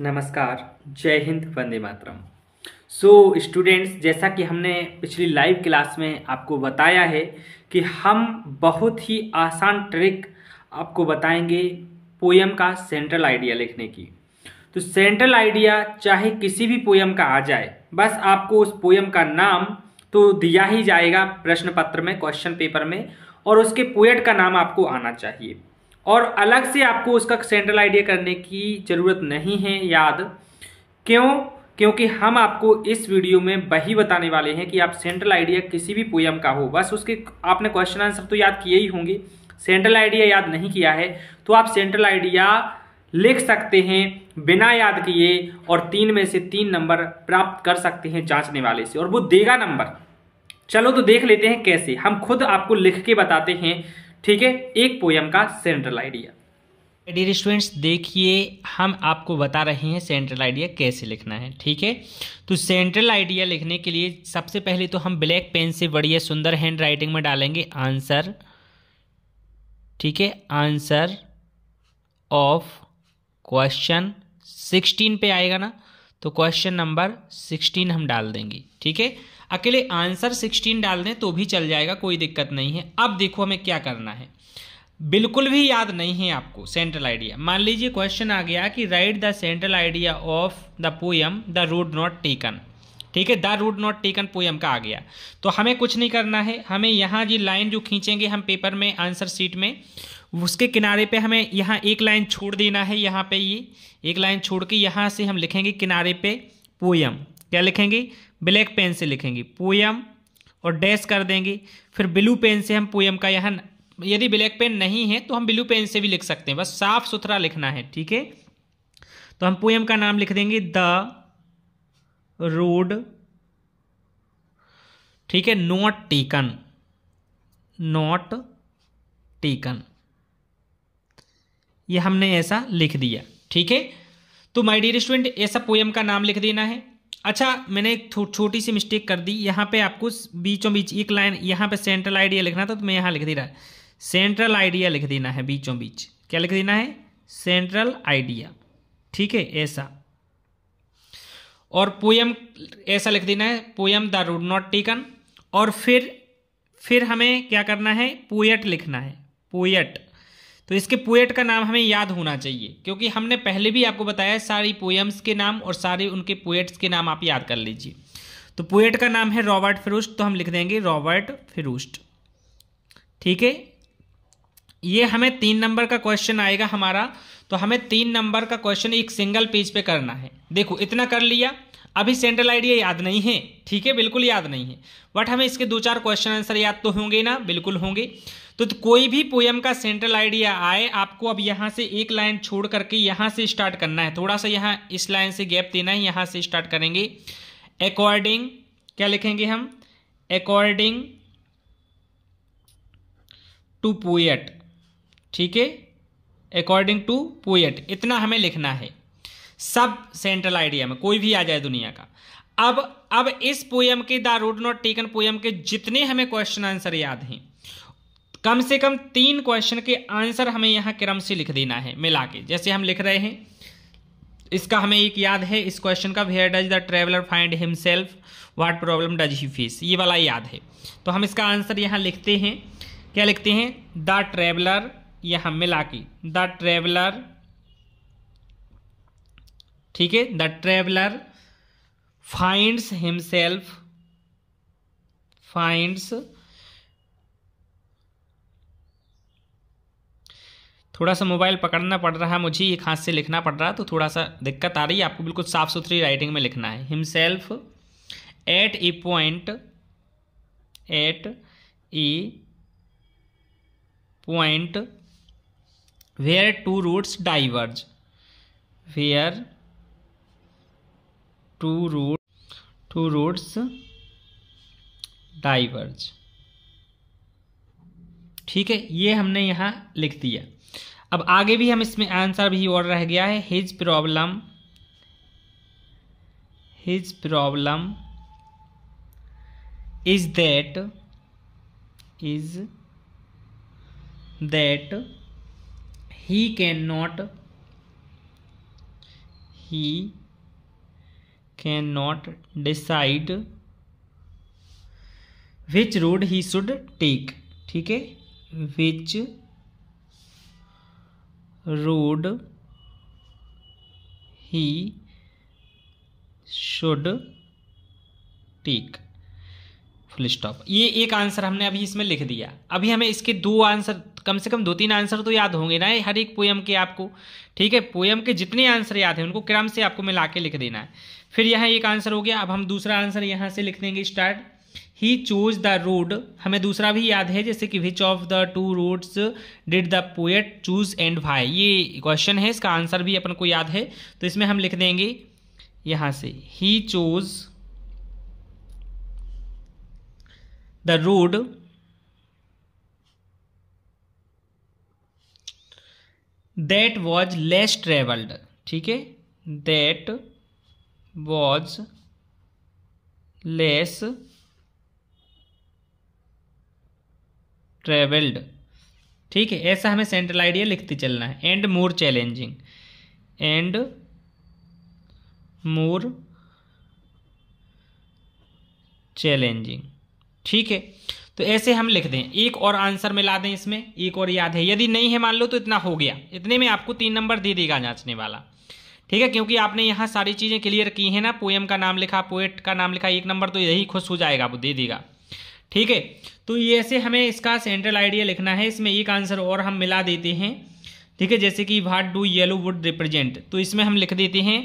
नमस्कार जय हिंद वंदे मातरम सो so, स्टूडेंट्स जैसा कि हमने पिछली लाइव क्लास में आपको बताया है कि हम बहुत ही आसान ट्रिक आपको बताएंगे पोयम का सेंट्रल आइडिया लिखने की तो सेंट्रल आइडिया चाहे किसी भी पोयम का आ जाए बस आपको उस पोयम का नाम तो दिया ही जाएगा प्रश्न पत्र में क्वेश्चन पेपर में और उसके पोएट का नाम आपको आना चाहिए और अलग से आपको उसका सेंट्रल आइडिया करने की ज़रूरत नहीं है याद क्यों क्योंकि हम आपको इस वीडियो में वही बताने वाले हैं कि आप सेंट्रल आइडिया किसी भी पोयम का हो बस उसके आपने क्वेश्चन आंसर तो याद किए ही होंगे सेंट्रल आइडिया याद नहीं किया है तो आप सेंट्रल आइडिया लिख सकते हैं बिना याद किए और तीन में से तीन नंबर प्राप्त कर सकते हैं जांचने वाले से और वो देगा नंबर चलो तो देख लेते हैं कैसे हम खुद आपको लिख के बताते हैं ठीक है एक पोयम का सेंट्रल आइडिया डियर स्टूडेंट्स देखिए हम आपको बता रहे हैं सेंट्रल आइडिया कैसे लिखना है ठीक है तो सेंट्रल आइडिया लिखने के लिए सबसे पहले तो हम ब्लैक पेन से बढ़िया सुंदर हैंड राइटिंग में डालेंगे आंसर ठीक है आंसर ऑफ क्वेश्चन सिक्सटीन पे आएगा ना तो क्वेश्चन नंबर सिक्सटीन हम डाल देंगे ठीक है अकेले आंसर सिक्सटीन डाल दें तो भी चल जाएगा कोई दिक्कत नहीं है अब देखो हमें क्या करना है बिल्कुल भी याद नहीं है आपको सेंट्रल आइडिया मान लीजिए क्वेश्चन आ गया कि write the central idea of the poem the road not taken ठीक है the road not taken poem का आ गया तो हमें कुछ नहीं करना है हमें यहाँ जी लाइन जो खींचेंगे हम पेपर में आंसर शीट में उसके किनारे पे हमें यहाँ एक लाइन छोड़ देना है यहाँ पे ये एक लाइन छोड़ के यहाँ से हम लिखेंगे किनारे पे पोएम क्या लिखेंगी ब्लैक पेन से लिखेंगी पोयम और डैश कर देंगी फिर ब्लू पेन से हम पोयम का यहाँ यदि ब्लैक पेन नहीं है तो हम ब्लू पेन से भी लिख सकते हैं बस साफ सुथरा लिखना है ठीक है तो हम पोयम का नाम लिख देंगे द रोड ठीक है नॉट टेकन नॉट टेकन ये हमने ऐसा लिख दिया ठीक है तो माय डियर स्टूडेंट ऐसा पोयम का नाम लिख देना है अच्छा मैंने एक छोटी सी मिस्टेक कर दी यहाँ पे आपको बीचों बीच एक लाइन यहाँ पे सेंट्रल आइडिया लिखना था तो मैं यहाँ लिख देना रहा सेंट्रल आइडिया लिख देना है बीचों बीच क्या लिख देना है सेंट्रल आइडिया ठीक है ऐसा और पोयम ऐसा लिख देना है poem the road not taken और फिर फिर हमें क्या करना है पोएट लिखना है पोएट तो इसके पोएट का नाम हमें याद होना चाहिए क्योंकि हमने पहले भी आपको बताया सारी पोएम्स के नाम और सारे उनके पोएट्स के नाम आप याद कर लीजिए तो पोएट का नाम है रॉबर्ट फिरूस्ट तो हम लिख देंगे रॉबर्ट फिरूस्ट ठीक है ये हमें तीन नंबर का क्वेश्चन आएगा हमारा तो हमें तीन नंबर का क्वेश्चन एक सिंगल पेज पे करना है देखो इतना कर लिया अभी सेंट्रल आइडिया याद नहीं है ठीक है बिल्कुल याद नहीं है बट हमें इसके दो चार क्वेश्चन आंसर याद तो होंगे ना बिल्कुल होंगे तो, तो कोई भी पोयम का सेंट्रल आइडिया आए आपको अब यहाँ से एक लाइन छोड़ करके यहाँ से स्टार्ट करना है थोड़ा सा यहाँ इस लाइन से गैप देना है यहाँ से स्टार्ट करेंगे अकॉर्डिंग क्या लिखेंगे हम अकॉर्डिंग टू पोएट ठीक है अकॉर्डिंग टू पोएट इतना हमें लिखना है सब सेंट्रल आइडिया में कोई भी आ जाए दुनिया का अब अब इस पोएम के the road not taken poem के जितने हमें क्वेश्चन आंसर याद हैं कम से कम तीन क्वेश्चन के आंसर हमें यहाँ क्रम से लिख देना है मिला के जैसे हम लिख रहे हैं इसका हमें एक याद है इस क्वेश्चन का where does the traveller find himself what problem does he face ये वाला याद है तो हम इसका आंसर यहाँ लिखते हैं क्या लिखते हैं द ट्रेवलर यहाँ मिला के द ट्रेवलर ठीक है the traveller finds himself finds थोड़ा सा मोबाइल पकड़ना पड़ रहा है मुझे एक हाथ से लिखना पड़ रहा है तो थोड़ा सा दिक्कत आ रही है आपको बिल्कुल साफ सुथरी राइटिंग में लिखना है himself at a point at a point where two routes diverge where two route two routes diverge ठीक है ये हमने यहाँ लिख दिया अब आगे भी हम इसमें आंसर भी और रह गया है his problem his problem is that is that he cannot he cannot decide which road he should take ठीक है which road he should take full stop ये एक आंसर हमने अभी इसमें लिख दिया अभी हमें इसके दो आंसर कम से कम दो तीन आंसर तो याद होंगे ना हर एक पोएम के आपको ठीक है पोएम के जितने आंसर याद हैं उनको क्रम से आपको मिला के लिख देना है फिर यहाँ एक आंसर हो गया अब हम दूसरा आंसर यहाँ से लिख देंगे स्टार्ट ही चोज द रोड हमें दूसरा भी याद है जैसे कि which of the two roads did the poet choose and भाई ये क्वेश्चन है इसका आंसर भी अपन को याद है तो इसमें हम लिख देंगे यहाँ से ही choose the road that was less traveled ठीक है that was less ट्रेवल्ड ठीक है ऐसा हमें सेंट्रल आइडिया लिखते चलना है and more challenging and more challenging ठीक है तो ऐसे हम लिख दें एक और आंसर मिला दें इसमें एक और याद है यदि नहीं है मान लो तो इतना हो गया इतने में आपको तीन नंबर दे देगा जांचने वाला ठीक है क्योंकि आपने यहाँ सारी चीज़ें क्लियर की हैं ना पोएम का नाम लिखा पोएट का नाम लिखा एक नंबर तो यही खुश हो जाएगा वो दे देगा ठीक है तो ये ऐसे हमें इसका सेंट्रल आइडिया लिखना है इसमें एक आंसर और हम मिला देते हैं ठीक है जैसे कि what do yellow wood represent तो इसमें हम लिख देते हैं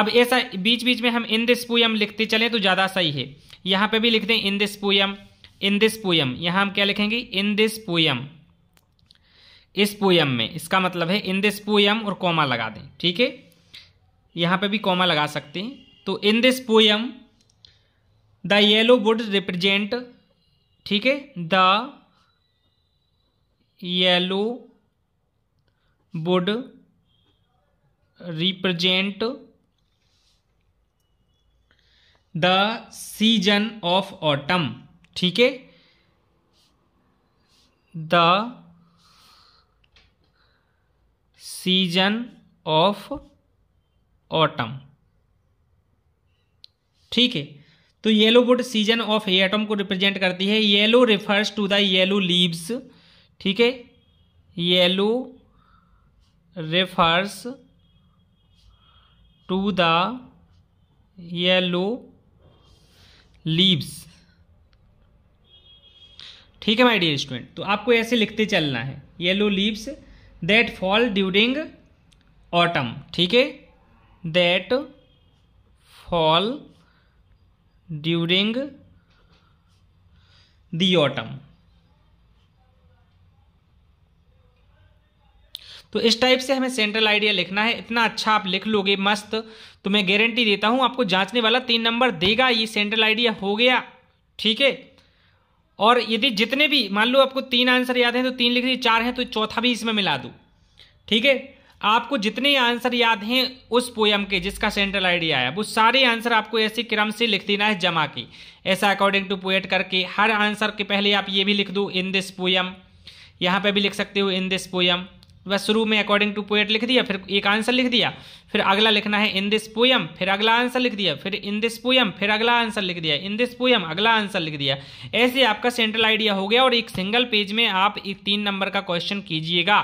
अब ऐसा बीच बीच में हम इन दिस पोयम लिखते चले तो ज़्यादा सही है यहां पे भी लिखते हैं in this poem in this poem यहां हम क्या लिखेंगे इन दिस पोयम इस पोयम में इसका मतलब है इन दिस पोयम और कॉमा लगा दें ठीक है यहां पे भी कॉमा लगा सकते हैं तो in this poem the yellow wood represent ठीक है the yellow wood represent the season of autumn ठीक है द सीजन ऑफ ऑटम ठीक है तो yellow wood season of autumn को रिप्रेजेंट करती है yellow refers to the yellow leaves ठीक है yellow refers to the yellow leaves ठीक है माय डियर स्टूडेंट तो आपको ऐसे लिखते चलना है yellow leaves that fall during autumn ठीक है that fall during the autumn तो इस टाइप से हमें सेंट्रल आइडिया लिखना है इतना अच्छा आप लिख लोगे मस्त तो मैं गारंटी देता हूँ आपको जांचने वाला तीन नंबर देगा ये सेंट्रल आइडिया हो गया ठीक है और यदि जितने भी मान लो आपको तीन आंसर याद हैं तो तीन लिख दी चार हैं तो चौथा भी इसमें मिला दूँ ठीक है आपको जितने आंसर याद हैं उस पोयम के जिसका सेंट्रल आइडिया है वो सारे आंसर आपको ऐसे क्रम से लिख देना है जमा के ऐसा अकॉर्डिंग टू पोएट करके हर आंसर के पहले आप ये भी लिख दो इन दिस पोयम यहाँ पे भी लिख सकते हो इन दिस पोयम तो बस शुरू में अकॉर्डिंग टू पोएट लिख दिया फिर एक आंसर लिख दिया फिर अगला लिखना है इन दिस पोयम फिर अगला आंसर लिख दिया फिर इन दिस पोयम फिर अगला आंसर लिख दिया इन दिस पोयम अगला आंसर लिख दिया ऐसे आपका सेंट्रल आइडिया हो गया और एक सिंगल पेज में आप एक तीन नंबर का क्वेश्चन कीजिएगा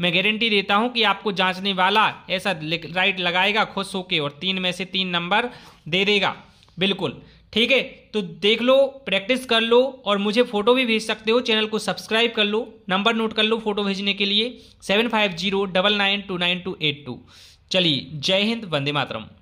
मैं गारंटी देता हूं कि आपको जांचने वाला ऐसा राइट लगाएगा खुश होके और तीन में से तीन नंबर दे देगा बिल्कुल ठीक है तो देख लो प्रैक्टिस कर लो और मुझे फोटो भी भेज सकते हो चैनल को सब्सक्राइब कर लो नंबर नोट कर लो फोटो भेजने के लिए seven five zero double nine two nine two eight two चलिए जय हिंद वंदे मातरम